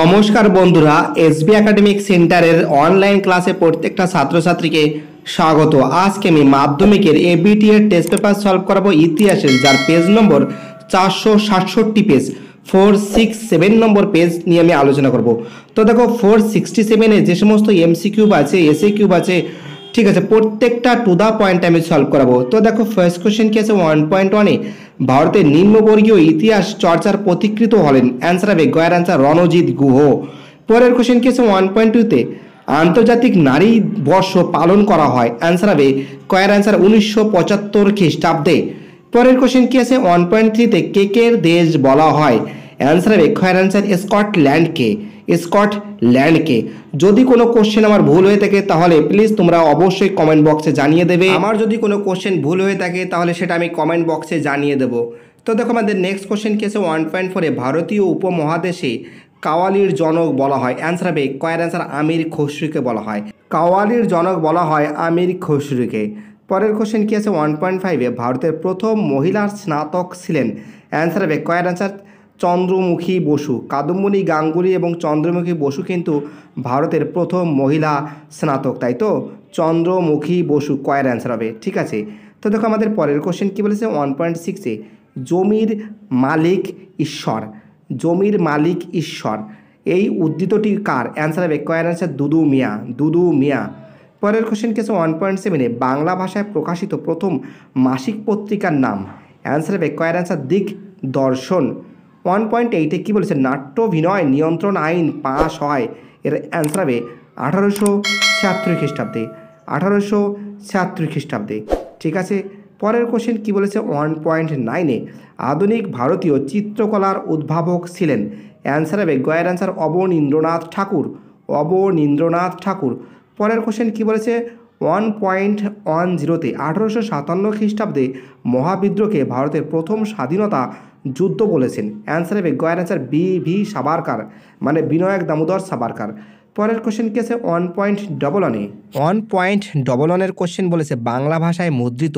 নমস্কার বন্ধুরা SB academic সেন্টারের অনলাইন ক্লাসে প্রত্যেকটা ছাত্রছাত্রীকে স্বাগত আজকে আমি মাধ্যমিকের এবিটি এর টেস্ট পেপার সলভ করাবো ইতিহাসের যার পেজ নম্বর চারশো সাতষট্টি পেজ ফোর সিক্স সেভেন নম্বর পেজ নিয়ে আমি আলোচনা করব তো দেখো ফোর সিক্সটি সেভেনে যে সমস্ত এমসি কিউব আছে এসি কিউব আছে ঠিক আছে প্রত্যেকটা টু দা পয়েন্ট আমি সলভ করাবো তো দেখো ফার্স্ট কোয়েশ্চেন কি আছে ওয়ান পয়েন্ট ওয়ানে ভারতের নিম্নবর্গীয় ইতিহাস চর্চার পথিকৃত হলেন অ্যান্সার হবে গয়ার অ্যান্সার রণজিৎ গুহ পরের কোশ্চেন কি ওয়ান পয়েন্ট টুতে আন্তর্জাতিক নারী বর্ষ পালন করা হয় অ্যান্সার হবে কয়ের অ্যান্সার উনিশশো পঁচাত্তর খ্রিস্টাব্দে পরের কোশ্চেন কি আছে ওয়ান পয়েন্ট থ্রিতে কেকের দেশ বলা হয় অ্যান্সার হবে কয়ের অ্যান্সার স্কটল্যান্ডকে স্কটল্যান্ডকে যদি কোনো কোশ্চেন আমার ভুল হয়ে থাকে তাহলে প্লিজ তোমরা অবশ্যই কমেন্ট বক্সে জানিয়ে দেবে আমার যদি কোনো কোশ্চেন ভুল হয়ে থাকে তাহলে সেটা আমি কমেন্ট বক্সে জানিয়ে দেবো তো দেখো আমাদের নেক্সট কোশ্চেন কেসে ওয়ান পয়েন্ট ফোরে ভারতীয় উপমহাদেশে কাওয়ালির জনক বলা হয় অ্যান্সার হবে কয়ের অ্যান্সার আমির খসরুকে বলা হয় কাওয়ালির জনক বলা হয় আমির খসরুকে পরের কোশ্চেন কী আছে ওয়ান পয়েন্ট ফাইভে ভারতের প্রথম মহিলার স্নাতক ছিলেন অ্যান্সার হবে কয়ের অ্যান্সার চন্দ্রমুখী বসু কাদম্বনী গাঙ্গুলি এবং চন্দ্রমুখী বসু কিন্তু ভারতের প্রথম মহিলা স্নাতক তাই তো চন্দ্রমুখী বসু কয়ের অ্যান্সার হবে ঠিক আছে তো দেখো আমাদের পরের কোশ্চেন কী বলেছে ওয়ান পয়েন্ট সিক্সে জমির মালিক ঈশ্বর জমির মালিক ঈশ্বর এই উদ্ধৃতটি কার অ্যান্সার হবে কয়ের অ্যান্সার দুদু মিয়া দুদু মিয়া পরের কোশ্চেন কেছে ওয়ান পয়েন্ট সেভেনে বাংলা ভাষায় প্রকাশিত প্রথম মাসিক পত্রিকার নাম অ্যান্সার হবে কয়ের অ্যান্সার দিক দর্শন ওয়ান পয়েন্ট এইটে কী বলেছে নাট্য নিয়ন্ত্রণ আইন পাশ হয় এর অ্যান্সার হবে আঠারোশো ছিয়াত্তর খ্রিস্টাব্দে আঠারোশো ছিয়াত্তর খ্রিস্টাব্দে ঠিক আছে পরের কোশ্চেন কী বলেছে ওয়ান পয়েন্ট নাইনে আধুনিক ভারতীয় চিত্রকলার উদ্ভাবক ছিলেন অ্যান্সার হবে গয়ের অ্যান্সার অবনীন্দ্রনাথ ঠাকুর অবনীন্দ্রনাথ ঠাকুর পরের কোশ্চেন কী বলেছে ওয়ান পয়েন্ট ওয়ান জিরোতে আঠারোশো সাতান্ন খ্রিস্টাব্দে মহাবিদ্রোহকে ভারতের প্রথম স্বাধীনতা যুদ্ধ বলেছেন অ্যান্সার হবে গয়ের অ্যান্সার বি ভি সাবারকার মানে বিনয়ক দামোদর সাবারকার পরের কোশ্চেন কি আছে ওয়ান পয়েন্ট ডবল ওয়ানে ওয়ান পয়েন্ট ডবল ওয়ানের কোশ্চেন বলেছে বাংলা ভাষায় মুদ্রিত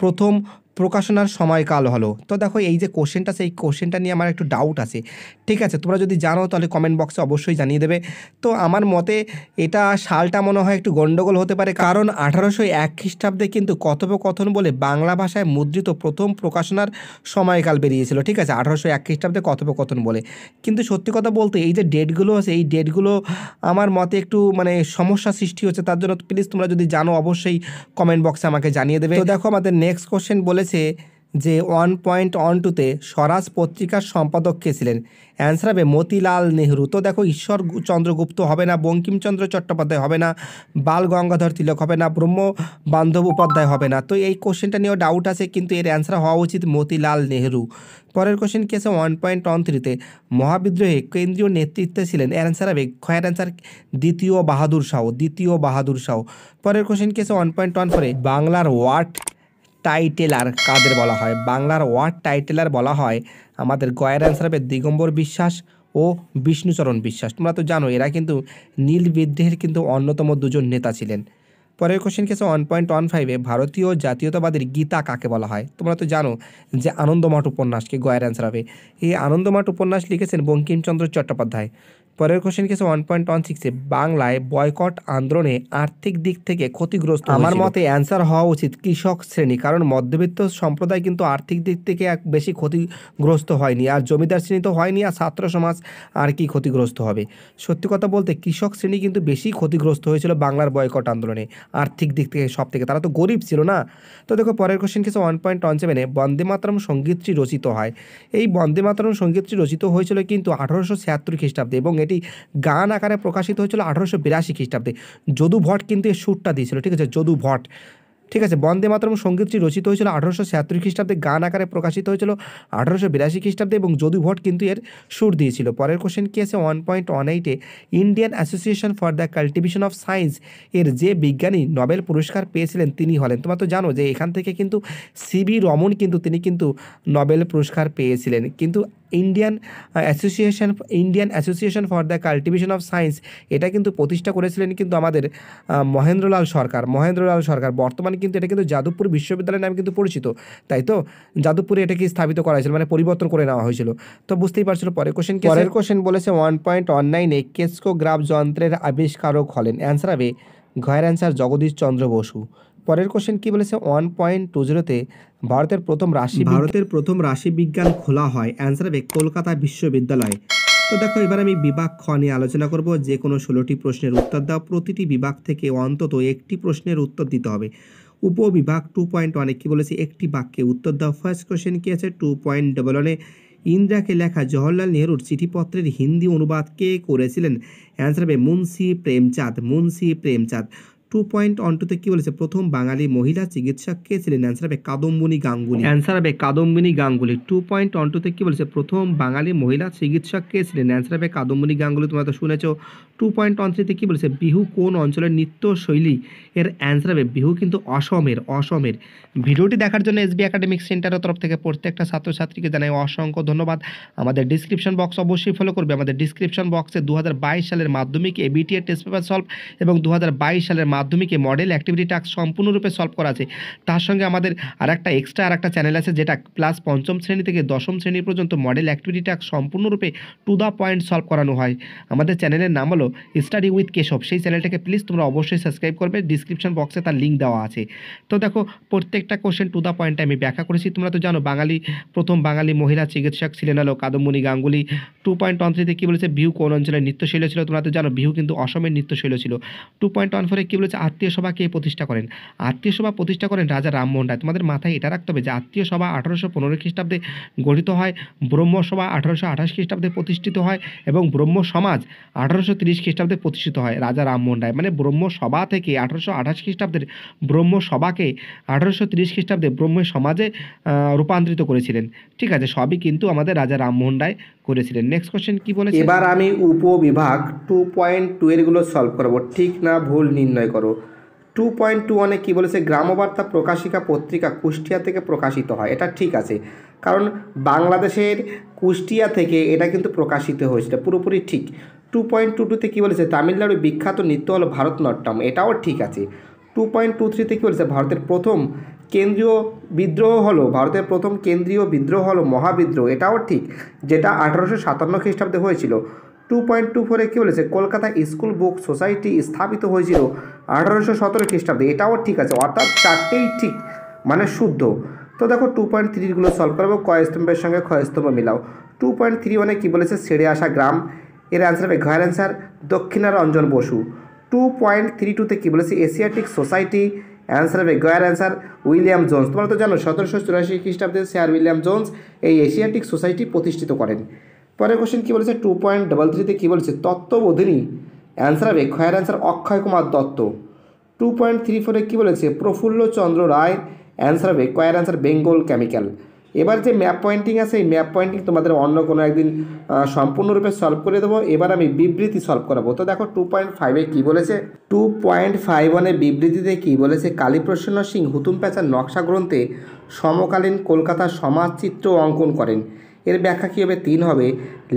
প্রথম প্রকাশনার সময়কাল হলো তো দেখো এই যে কোশ্চেনটা সেই কোশ্চেনটা নিয়ে আমার একটু ডাউট আছে ঠিক আছে তোমরা যদি জানো তাহলে কমেন্ট বক্সে অবশ্যই জানিয়ে দেবে তো আমার মতে এটা সালটা মনে হয় একটু গণ্ডগোল হতে পারে কারণ আঠারোশো এক খ্রিস্টাব্দে কিন্তু কথোপকথন বলে বাংলা ভাষায় মুদ্রিত প্রথম প্রকাশনার সময়কাল বেরিয়েছিল ঠিক আছে আঠারোশো এক খ্রিস্টাব্দে কথোপকথন বলে কিন্তু সত্যি কথা বলতে এই যে ডেটগুলো আছে এই ডেটগুলো আমার মতে একটু মানে সমস্যা সৃষ্টি হচ্ছে তার জন্য প্লিজ তোমরা যদি জানো অবশ্যই কমেন্ট বক্সে আমাকে জানিয়ে দেবে তো দেখো আমাদের নেক্সট কোশ্চেন বলে বলেছে যে ওয়ান পয়েন্ট ওয়ান টুতে স্বরাজ পত্রিকার সম্পাদক কে ছিলেন অ্যান্সার হবে মতিলাল নেহরু তো দেখো ঈশ্বর চন্দ্রগুপ্ত হবে না বঙ্কিমচন্দ্র চট্টোপাধ্যায় হবে না বাল গঙ্গাধর তিলক হবে না ব্রহ্ম বান্ধব উপাধ্যায় হবে না তো এই কোশ্চেনটা নিয়েও ডাউট আছে কিন্তু এর অ্যান্সার হওয়া উচিত মতিলাল নেহরু পরের কোশ্চেন কি আছে ওয়ান পয়েন্ট ওয়ান থ্রিতে মহাবিদ্রোহে কেন্দ্রীয় নেতৃত্বে ছিলেন এর অ্যান্সার হবে খয়ের অ্যান্সার দ্বিতীয় বাহাদুর শাহ দ্বিতীয় বাহাদুর শাহ পরের কোশ্চেন কি আছে ওয়ান পয়েন্ট ওয়ান ফোরে বাংলার ওয়ার্ড টাইটেলার কাদের বলা হয় বাংলার ওয়ার্ড টাইটেলার বলা হয় আমাদের গয়ের অ্যান্সার হবে দিগম্বর বিশ্বাস ও বিষ্ণুচরণ বিশ্বাস তোমরা তো জানো এরা কিন্তু নীল বিদ্রোহের কিন্তু অন্যতম দুজন নেতা ছিলেন পরের কোশ্চেন কেসে ওয়ান পয়েন্ট ওয়ান ফাইভে ভারতীয় জাতীয়তাবাদের গীতা কাকে বলা হয় তোমরা তো জানো যে আনন্দমাঠ উপন্যাসকে গয়ের অ্যান্সার হবে এই আনন্দমাঠ উপন্যাস লিখেছেন বঙ্কিমচন্দ্র চট্টোপাধ্যায় পরের কোশ্চেন কিছু ওয়ান পয়েন্ট ওয়ান সিক্সে বাংলায় বয়কট আন্দোলনে আর্থিক দিক থেকে ক্ষতিগ্রস্ত আমার মতে অ্যান্সার হওয়া উচিত কৃষক শ্রেণী কারণ মধ্যবিত্ত সম্প্রদায় কিন্তু আর্থিক দিক থেকে এক বেশি ক্ষতিগ্রস্ত হয়নি আর জমিদার শ্রেণী তো হয়নি আর ছাত্র সমাজ আর কি ক্ষতিগ্রস্ত হবে সত্যি কথা বলতে কৃষক শ্রেণী কিন্তু বেশি ক্ষতিগ্রস্ত হয়েছিল বাংলার বয়কট আন্দোলনে আর্থিক দিক থেকে সব থেকে তারা তো গরিব ছিল না তো দেখো পরের কোশ্চেন কিছু ওয়ান পয়েন্ট ওয়ান সেভেনে বন্দে মাতরম সঙ্গীতটি রচিত হয় এই বন্দে মাতরম সঙ্গীতটি রচিত হয়েছিল কিন্তু আঠারোশো ছিয়াত্তর খ্রিস্টাব্দে এবং এটি গান আকারে প্রকাশিত হয়েছিল আঠারোশো বিরাশি খ্রিস্টাব্দে যদু ভট কিন্তু এই সুরটা দিয়েছিল ঠিক আছে যদু ভট ঠিক আছে বন্দে মাতরম সঙ্গীতটি রচিত হয়েছিল আঠারোশো ছিয়াত্তর খ্রিস্টাব্দে গান আকারে প্রকাশিত হয়েছিল আঠারোশো বিরাশি খ্রিস্টাব্দে এবং যদু ভট কিন্তু এর সুর দিয়েছিল পরের কোশ্চেন কি আছে ওয়ান পয়েন্ট ওয়ান এইটে Indian Association for the Cultivation of Science এর যে বিজ্ঞানী নোবেল পুরস্কার পেয়েছিলেন তিনি হলেন তোমরা তো জানো যে এখান থেকে কিন্তু সিবি রমন কিন্তু তিনি কিন্তু নোবেল পুরস্কার পেয়েছিলেন কিন্তু Indian Association Indian Association for the Cultivation of Science এটা কিন্তু প্রতিষ্ঠা করেছিলেন কিন্তু আমাদের মহেন্দ্রলাল সরকার মহেন্দ্রলাল সরকার বর্তমানে কিন্তু এটা কিন্তু যাদবপুর বিশ্ববিদ্যালয়ের নামে কিন্তু পরিচিত তাই তো যাদবপুরে এটাকে স্থাপিত করা হয়েছিল মানে পরিবর্তন করে নেওয়া হয়েছিল তো বুঝতেই পারছিল পরের কোশ্চেন পরের কোশ্চেন বলেছে ওয়ান পয়েন্ট ওয়ান নাইনে গ্রাফ যন্ত্রের আবিষ্কারক হলেন অ্যান্সার হবে ঘয়ের অ্যান্সার জগদীশ চন্দ্র বসু পরের কোশ্চেন কি বলেছে ওয়ান পয়েন্ট টু জিরোতে ভারতের প্রথম রাশি ভারতের প্রথম রাশি বিজ্ঞান খোলা হয় অ্যান্সার হবে কলকাতা বিশ্ববিদ্যালয় তো দেখো এবার আমি বিভাগ খ নিয়ে আলোচনা করব যে কোনো ষোলোটি প্রশ্নের উত্তর দাও প্রতিটি বিভাগ থেকে অন্তত একটি প্রশ্নের উত্তর দিতে হবে উপবিভাগ টু পয়েন্ট অনেক কী বলেছে একটি বাক্যে উত্তর দাও ফার্স্ট কোশ্চেন কী আছে টু পয়েন্ট ডবল ওয়ানে ইন্দিরাকে লেখা জওহরলাল নেহরুর চিঠিপত্রের হিন্দি অনুবাদ কে করেছিলেন অ্যান্সার হবে মুন্সি প্রেমচাঁদ মুন্সি প্রেমচাঁদ টু পয়েন্ট অন্টুতে কি বলেছে প্রথম বাঙালি মহিলা চিকিৎসক কে ছিলেন অ্যান্সার হবে কাদম্বিনী গাঙ্গুলি অ্যান্সার হবে কাদম্বিনী গাঙ্গুলি টু পয়েন্ট অন্টুতে কি বলেছে প্রথম বাঙালি মহিলা চিকিৎসক কে ছিলেন অ্যান্সার হবে কাদম্বিনী গাঙ্গুলি তোমরা তো শুনেছ টু পয়েন্ট থ্রিতে কি বলেছে বিহু কোন অঞ্চলের নৃত্য শৈলী এর অ্যান্সার হবে বিহু কিন্তু অসমের অসমের ভিডিওটি দেখার জন্য এসবি একাডেমিক সেন্টারের তরফ থেকে প্রত্যেকটা ছাত্রছাত্রীকে জানাই অসংখ্য ধন্যবাদ আমাদের ডিসক্রিপশন বক্স অবশ্যই ফলো করবে আমাদের ডিসক্রিপশন বক্সে দু সালের মাধ্যমিক এবিটিএ টেস্ট পেপার সলভ এবং দু সালের মাধ্যমিকে মডেল অ্যাক্টিভিটি টাস্ক সম্পূর্ণরূপে সলভ করা আছে তার সঙ্গে আমাদের আর একটা এক্সট্রা আর একটা চ্যানেল আছে যেটা ক্লাস পঞ্চম শ্রেণী থেকে দশম শ্রেণী পর্যন্ত মডেল অ্যাক্টিভিটি টাস্ক সম্পূর্ণরূপে টু দ্য পয়েন্ট সলভ করানো হয় আমাদের চ্যানেলের নাম হলো স্টাডি উইথ কেশব সেই চ্যানেলটাকে প্লিজ তোমরা অবশ্যই সাবস্ক্রাইব করবে ডিসক্রিপশন বক্সে তার লিঙ্ক দেওয়া আছে তো দেখো প্রত্যেকটা কোশ্চেন টু দ্য পয়েন্টে আমি ব্যাখ্যা করেছি তোমরা তো জানো বাঙালি প্রথম বাঙালি মহিলা চিকিৎসক ছিলেন হলো Kadambini Ganguly two point one থ্রিতে কী বলেছে ভিউ কোন অঞ্চলের নৃত্যশৈলী ছিল তোমরা তো জানো ভিউ কিন্তু অসমের নৃত্যশৈলী ছিল টু পয়েন্ট ওয়ান ফোরে কী বলেছে হচ্ছে আত্মীয় সভা কে প্রতিষ্ঠা করেন আত্মীয় সভা প্রতিষ্ঠা করেন রাজা রামমোহন রায় তোমাদের মাথায় এটা রাখতে হবে যে আত্মীয় সভা আঠারোশো পনেরো খ্রিস্টাব্দে গঠিত হয় ব্রহ্মসভা আঠারোশো আঠাশ খ্রিস্টাব্দে প্রতিষ্ঠিত হয় এবং ব্রহ্ম সমাজ আঠারোশো তিরিশ খ্রিস্টাব্দে প্রতিষ্ঠিত হয় রাজা রামমোহন রায় মানে ব্রহ্মসভা থেকে আঠারোশো আঠাশ খ্রিস্টাব্দের ব্রহ্মসভাকে আঠারোশো তিরিশ খ্রিস্টাব্দে ব্রহ্ম সমাজে রূপান্তরিত করেছিলেন ঠিক আছে সবই কিন্তু আমাদের রাজা রামমোহন রায় করেছিলেন নেক্সট কোশ্চেন কি বলেছে এবার আমি উপবিভাগ টু পয়েন্ট টু গুলো সলভ করবো ঠিক না ভুল নির্ণয় করো করো টু পয়েন্ট টু ওয়ানে কী বলেছে গ্রামবার্তা প্রকাশিকা পত্রিকা কুষ্টিয়া থেকে প্রকাশিত হয় এটা ঠিক আছে কারণ বাংলাদেশের কুষ্টিয়া থেকে এটা কিন্তু প্রকাশিত হয়েছিল পুরোপুরি ঠিক টু পয়েন্ট টু টুতে কী বলেছে তামিলনাড়ুর বিখ্যাত নৃত্য হল ভারতনাট্যম এটাও ঠিক আছে টু পয়েন্ট টু থ্রিতে কী বলেছে ভারতের প্রথম কেন্দ্রীয় বিদ্রোহ হলো ভারতের প্রথম কেন্দ্রীয় বিদ্রোহ হলো মহাবিদ্রোহ এটাও ঠিক যেটা আঠারোশো সাতান্ন খ্রিস্টাব্দে হয়েছিল টু পয়েন্ট টু ফোরে কী বলেছে কলকাতা স্কুল বুক সোসাইটি স্থাপিত হয়েছিল আঠারোশো সতেরো খ্রিস্টাব্দে এটাও ঠিক আছে অর্থাৎ চারটেই ঠিক মানে শুদ্ধ তো দেখো টু পয়েন্ট থ্রিগুলো সলভ করবো কয়স্তম্ভের সঙ্গে ক্ষয়স্তম্ভ মিলাও টু পয়েন্ট থ্রি মানে কী বলেছে সেরে আসা গ্রাম এর অ্যান্সার হবে ঘয়ের answer Dakshinaranjan Basu two point three টুতে কী বলেছে এশিয়াটিক সোসাইটি অ্যান্সার হবে গয়ার অ্যান্সার উইলিয়াম জোন্স তোমরা তো জানো সতেরোশো চুরাশি খ্রিস্টাব্দে স্যার উইলিয়াম জোন্স এই এশিয়াটিক সোসাইটি প্রতিষ্ঠিত করেন পরের কোশ্চেন কী বলেছে টু পয়েন্ট ডাবল থ্রিতে কী বলেছে তত্ত্ববোধিনী অ্যান্সার হবে খয়ের answer Akshay Kumar Dutta two point three ফোরে কী বলেছে প্রফুল্ল চন্দ্র রায় অ্যান্সার হবে কয়ের অ্যান্সার বেঙ্গল কেমিক্যাল এবার যে ম্যাপ পয়েন্টিং আছে এই ম্যাপ পয়েন্টিং তোমাদের অন্য কোনো একদিন সম্পূর্ণরূপে সলভ করে দেবো এবার আমি বিবৃতি সলভ করাবো তো দেখো টু পয়েন্ট ফাইভে কী বলেছে টু পয়েন্ট ফাইভ ওয়ানে বিবৃতিতে কী বলেছে কালীপ্রসন্ন সিং হুতুম প্যাচার নকশা গ্রন্থে সমকালীন কলকাতার সমাজচিত্র অঙ্কন করেন এর ব্যাখ্যা কী হবে তিন হবে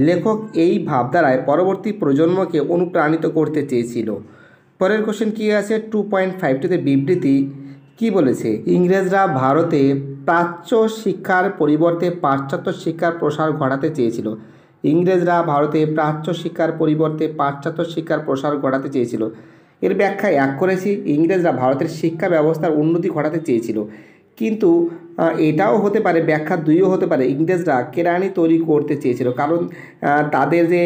লেখক এই ভাবধারায় পরবর্তী প্রজন্মকে অনুপ্রাণিত করতে চেয়েছিল পরের কোশ্চেন কী আছে টু পয়েন্ট ফাইভটিতে বিবৃতি কি বলেছে ইংরেজরা ভারতে প্রাচ্য শিক্ষার পরিবর্তে পাশ্চাত্য শিক্ষার প্রসার ঘটাতে চেয়েছিল ইংরেজরা ভারতে প্রাচ্য শিক্ষার পরিবর্তে পাশ্চাত্য শিক্ষার প্রসার ঘটাতে চেয়েছিল এর ব্যাখ্যা এক করেছি ইংরেজরা ভারতের শিক্ষা ব্যবস্থার উন্নতি ঘটাতে চেয়েছিল কিন্তু এটাও হতে পারে ব্যাখ্যা দুইও হতে পারে ইংরেজরা কেরানি তৈরি করতে চেয়েছিল কারণ তাদের যে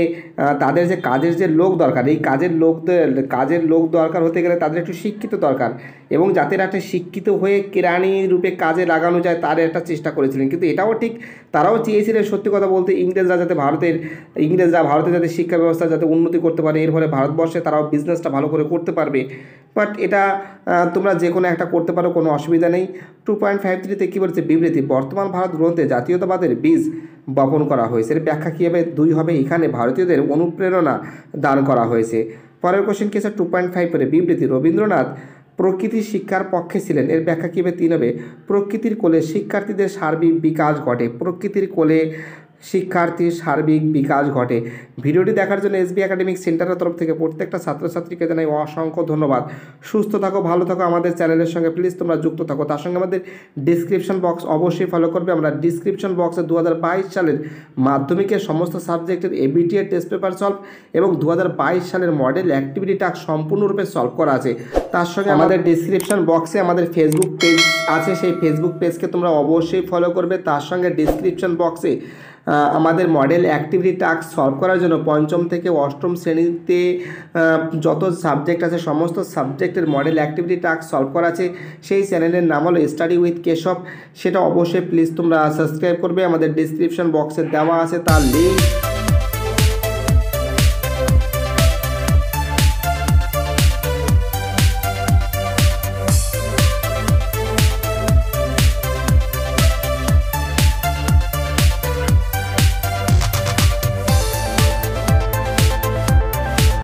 তাদের যে কাজের যে লোক দরকার এই কাজের লোকদের কাজের লোক দরকার হতে গেলে তাদের একটু শিক্ষিত দরকার এবং যাতে একটা শিক্ষিত হয়ে কেরানি রূপে কাজে লাগানো যায় তার একটা চেষ্টা করেছিলেন কিন্তু এটাও ঠিক তারাও চেয়েছিলেন সত্যি কথা বলতে ইংরেজরা যাতে ভারতের ইংরেজরা ভারতে যাতে শিক্ষা ব্যবস্থা যাতে উন্নতি করতে পারে এর ফলে ভারতবর্ষে তারাও বিজনেসটা ভালো করে করতে পারবে বাট এটা তোমরা যে কোনো একটা করতে পারো কোনো অসুবিধা নেই টু পয়েন্ট ফাইভ থ্রিতে কী বলেছে বিবৃতি বর্তমান ভারত গ্রন্থে জাতীয়তাবাদের বীজ বপন করা হয়েছে এর ব্যাখ্যা কীভাবে দুই হবে এখানে ভারতীয়দের অনুপ্রেরণা দান করা হয়েছে পরের কোশ্চেন কী টু পয়েন্ট ফাইভ করে বিবৃতি রবীন্দ্রনাথ প্রকৃতি শিক্ষার পক্ষে ছিলেন এর ব্যাখ্যা কীভাবে তিন হবে প্রকৃতির কোলে শিক্ষার্থীদের সার্বিক বিকাশ ঘটে প্রকৃতির কোলে শিক্ষার্থীর সার্বিক বিকাশ ঘটে ভিডিওটি দেখার জন্য এসবি একাডেমিক সেন্টারের তরফ থেকে প্রত্যেকটা ছাত্রছাত্রীকে জানাই অসংখ্য ধন্যবাদ সুস্থ থাকো ভালো থাকো আমাদের চ্যানেলের সঙ্গে প্লিজ তোমরা যুক্ত থাকো তার সঙ্গে আমাদের ডিসক্রিপশন বক্স অবশ্যই ফলো করবে আমরা ডিসক্রিপশন বক্সে দু সালের মাধ্যমিকের সমস্ত সাবজেক্টের এবিটিএ টেস্ট পেপার সলভ এবং দু সালের মডেল অ্যাক্টিভিটি টাস্ক সম্পূর্ণরূপে সলভ করা আছে তার সঙ্গে আমাদের ডিসক্রিপশন বক্সে আমাদের ফেসবুক পেজ আছে সেই ফেসবুক পেজকে তোমরা অবশ্যই ফলো করবে তার সঙ্গে ডিসক্রিপশন বক্সে আমাদের মডেল অ্যাক্টিভিটি টাস্ক সলভ করার জন্য পঞ্চম থেকে অষ্টম শ্রেণীতে যত সাবজেক্ট আছে সমস্ত সাবজেক্টের মডেল অ্যাক্টিভিটি টাস্ক সলভ করা আছে সেই চ্যানেলের নাম হলো স্টাডি উইথ কেশব সেটা অবশ্যই প্লিজ তোমরা সাবস্ক্রাইব করবে আমাদের ডিসক্রিপশন বক্সে দেওয়া আছে তার লিঙ্ক